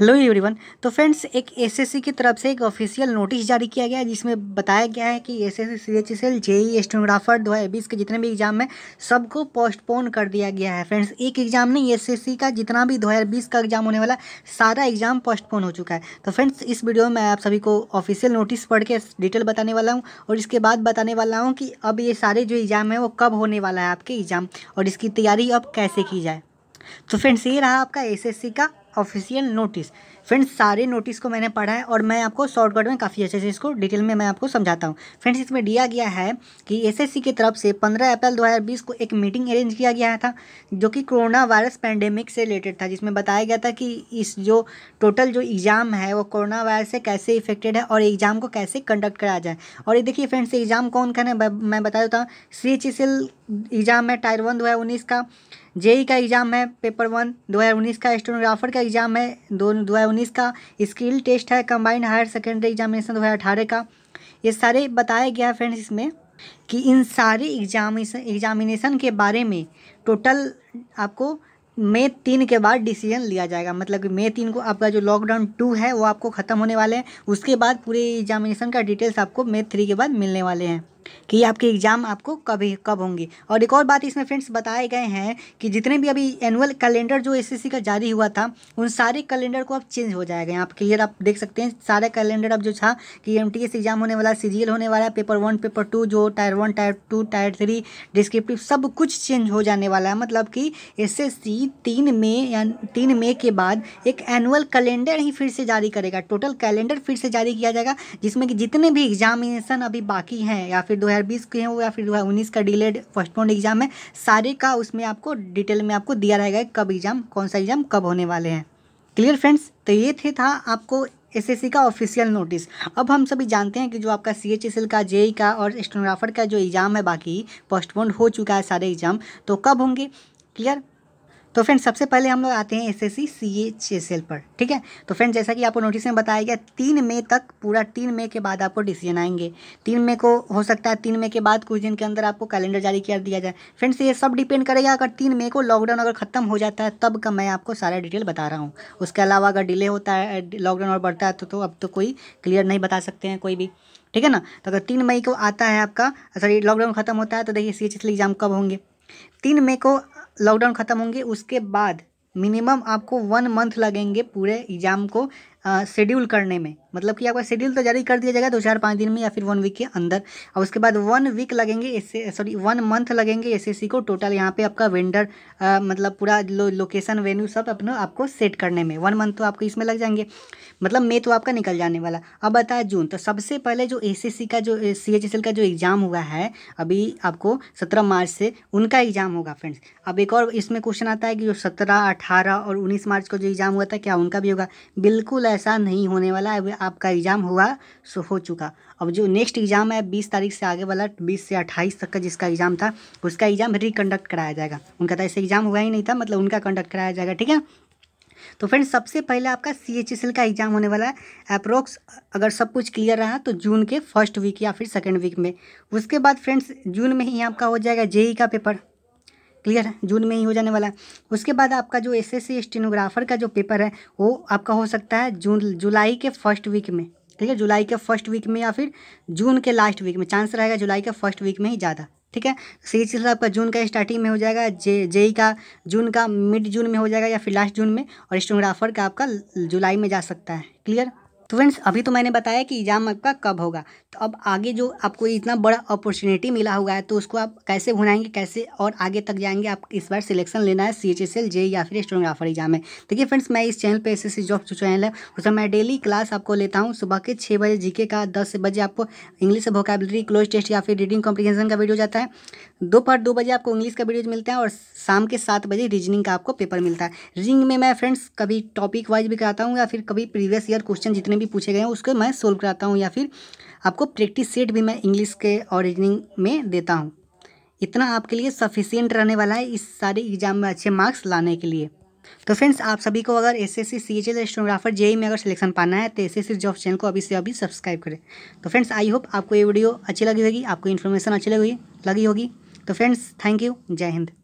hello everyone तो friends एक SSC की तरफ से एक ऑफिशियल नोटिस जारी किया गया है जिसमें बताया गया है कि एसएससी सीएचएसएल जेई स्टोनोग्राफर दो हज़ार बीस के जितने भी एग्जाम हैं सबको पोस्टपोन कर दिया गया है फ्रेंड्स एक एग्जाम नहीं एसएससी का जितना भी दो हज़ार बीस का एग्जाम होने वाला सारा एग्जाम पोस्टपोन हो चुका है तो फ्रेंड्स इस वीडियो में आप सभी को ऑफिशियल नोटिस पढ़ के डिटेल बताने वाला हूँ और इसके बाद बताने वाला हूँ कि अब ये सारे जो एग्ज़ाम है वो कब होने वाला है आपके एग्ज़ाम और इसकी तैयारी अब कैसे की जाए तो फ्रेंड्स ये रहा आपका एसएससी का ऑफिशियल नोटिस फ्रेंड्स सारे नोटिस को मैंने पढ़ा है और मैं आपको शॉर्टकट में काफ़ी अच्छे से इसको डिटेल में मैं आपको समझाता हूँ फ्रेंड्स इसमें दिया गया है कि एसएससी की तरफ से 15 अप्रैल 2020 को एक मीटिंग अरेंज किया गया था जो कि कोरोना वायरस पैंडेमिक से रिलेटेड था जिसमें बताया गया था कि इस जो टोटल जो एग्ज़ाम है वो कोरोना वायरस से कैसे इफेक्टेड है और एग्ज़ाम को कैसे कंडक्ट कराया जाए और ये देखिए फ्रेंड्स एग्ज़ाम कौन का है मैं बता देता हूँ सी एच एग्ज़ाम है टायर वन दो का जेई का एग्ज़ाम है पेपर वन दो का स्टोनोग्राफर का एग्ज़ाम है दो दो 2019 का स्किल टेस्ट है कंबाइंड हायर सेकेंडरी एग्जामिनेशन दो का ये सारे बताया गया है फ्रेंड्स इसमें कि इन सारे एग्जामिनेशन एग्जामिनेशन के बारे में टोटल आपको मई तीन के बाद डिसीजन लिया जाएगा मतलब कि मई तीन को आपका जो लॉकडाउन टू है वो आपको ख़त्म होने वाले हैं उसके बाद पूरे एग्जामिनेशन का डिटेल्स आपको मई थ्री के बाद मिलने वाले हैं कि आपके एग्ज़ाम आपको कब कब होंगे और एक और बात इसमें फ्रेंड्स बताए गए हैं कि जितने भी अभी एनुअल कैलेंडर जो एसएससी का जारी हुआ था उन सारे कैलेंडर को अब चेंज हो जाएगा यहाँ क्लियर आप देख सकते हैं सारे कैलेंडर अब जो था कि एम एग्ज़ाम होने वाला सीरियल होने वाला पेपर वन पेपर टू जो tier one tier two tier three descriptive सब कुछ चेंज हो जाने वाला है मतलब कि एस एस तीन मई या तीन मई के बाद एक एनुअल कैलेंडर ही फिर से जारी करेगा टोटल कैलेंडर फिर से जारी किया जाएगा जिसमें कि जितने भी एग्जामिनेशन अभी बाकी हैं या फिर फिर 2020 के हैं या फिर 2019 का डिलेड पोस्टपोन्ड एग्जाम है सारे का उसमें आपको डिटेल में आपको दिया रहेगा कब एग्ज़ाम कौन सा एग्ज़ाम कब होने वाले हैं क्लियर फ्रेंड्स तो ये थे था आपको एसएससी का ऑफिशियल नोटिस अब हम सभी जानते हैं कि जो आपका सीएचएसएल का जेई e e का और स्टोनोग्राफर का जो एग्ज़ाम है बाकी पोस्टपोन्ड हो चुका है सारे एग्ज़ाम तो कब होंगे क्लियर तो फ्रेंड सबसे पहले हम लोग आते हैं S S C C L पर ठीक है तो फ्रेंड जैसा कि आपको नोटिस में बताया गया तीन मई तक पूरा तीन मई के बाद आपको डिसीजन आएंगे तीन मई को हो सकता है तीन मई के बाद कुछ दिन के अंदर आपको कैलेंडर जारी कर दिया जाए फ्रेंड्स ये सब डिपेंड करेगा अगर तीन मई को लॉकडाउन अगर खत्म हो जाता है तब का मैं आपको सारा डिटेल बता रहा हूँ उसके अलावा अगर डिले होता है लॉकडाउन और बढ़ता है तो, तो अब तो कोई क्लियर नहीं बता सकते हैं कोई भी ठीक है ना तो अगर तीन मई को आता है आपका सॉरी लॉकडाउन खत्म होता है तो देखिए सी एग्ज़ाम कब होंगे तीन मई को लॉकडाउन ख़त्म होंगे उसके बाद मिनिमम आपको वन मंथ लगेंगे पूरे एग्ज़ाम को शेड्यूल करने में मतलब कि आपका शेड्यूल तो जारी कर दिया जाएगा दो चार पाँच दिन में या फिर वन वीक के अंदर और उसके बाद वन वीक लगेंगे इससे सॉरी वन मंथ लगेंगे एस को टोटल यहाँ पे आपका वेंडर आ, मतलब पूरा लो, लोकेशन वेन्यू सब अपना आपको सेट करने में वन मंथ तो आपको इसमें लग जाएंगे मतलब मे तो आपका निकल जाने वाला अब बताया जून तो सबसे पहले जो ए का जो सी का जो एग्ज़ाम हुआ है अभी आपको सत्रह मार्च से उनका एग्ज़ाम होगा फ्रेंड्स अब एक और इसमें क्वेश्चन आता है कि जो सत्रह अठारह और उन्नीस मार्च को जो एग्ज़ाम हुआ था क्या उनका भी होगा बिल्कुल ऐसा नहीं होने वाला है आपका एग्ज़ाम हुआ सो हो चुका अब जो नेक्स्ट एग्ज़ाम है बीस तारीख से आगे वाला बीस से अट्ठाईस तक का जिसका एग्ज़ाम था उसका एग्ज़ाम रिकंडक्ट कराया जाएगा उनका तो ऐसे एग्ज़ाम हुआ ही नहीं था मतलब उनका कंडक्ट कराया जाएगा ठीक है तो फ्रेंड्स सबसे पहले आपका सी एच एस एल का एग्ज़ाम होने वाला है अप्रोक्स अगर सब कुछ क्लियर रहा तो जून के फर्स्ट वीक या फिर सेकेंड वीक में उसके बाद फ्रेंड्स जून में ही आपका हो जाएगा जेई का पेपर क्लियर है जून में ही हो जाने वाला है उसके बाद आपका जो एस स्टेनोग्राफर का जो पेपर है वो आपका हो सकता है जून जुलाई के फर्स्ट वीक में ठीक है जुलाई के फर्स्ट वीक में या फिर जून के लास्ट वीक में चांस रहेगा जुलाई के फर्स्ट वीक में ही ज़्यादा ठीक है सही चीज़ आपका जून का स्टार्टिंग में हो जाएगा जे जेई का जून का मिड जून में हो जाएगा या फिर लास्ट जून में और स्टोग्राफर का आपका जुलाई में जा सकता है क्लियर तो फ्रेंड्स अभी तो मैंने बताया कि एग्ज़ाम आपका कब होगा तो अब आगे जो आपको इतना बड़ा अपॉर्चुनिटी मिला हुआ है तो उसको आप कैसे भुनाएंगे कैसे और आगे तक जाएंगे आप इस बार सिलेक्शन लेना है C H S L J या फिर स्टोनोग्राफर एग्जाम में देखिए फ्रेंड्स मैं इस चैनल पर एस एस जॉब जो चैनल है उसमें मैं डेली क्लास आपको लेता हूँ सुबह के छः बजे जी का दस बजे आपको इंग्लिश वोकेबलरी क्लोज टेस्ट या फिर रीडिंग कॉम्प्रीहेंशन का वीडियो जाता है दोपहर दो बजे आपको इंग्लिश का वीडियोज मिलते हैं और शाम के सात बजे रीजनिंग का आपको पेपर मिलता है रीजनिंग में मैं फ्रेंड्स कभी टॉपिक वाइज भी कराता हूँ या फिर कभी प्रीवियस ईयर क्वेश्चन जितने भी पूछे गए हैं उसको मैं सोल्व कराता हूँ या फिर आपको प्रैक्टिस सेट भी मैं इंग्लिश के और रीजनिंग में देता हूँ इतना आपके लिए सफिशियंट रहने वाला है इस सारे एग्जाम में अच्छे मार्क्स लाने के लिए तो फ्रेंड्स आप सभी को अगर S S C C H L stenographer JE में अगर सिलेक्शन पाना है तो S S C job channel को अभी से अभी सब्सक्राइब करें तो फ्रेंड्स आई होप आपको ये वीडियो अच्छी लगी होगी आपको इन्फॉर्मेशन अच्छी लगी लगी होगी तो फ्रेंड्स थैंक यू जय हिंद